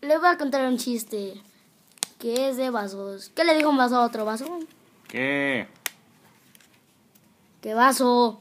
Le voy a contar un chiste que es de vasos. ¿Qué le dijo un vaso a otro vaso? ¿Qué? ¿Qué vaso?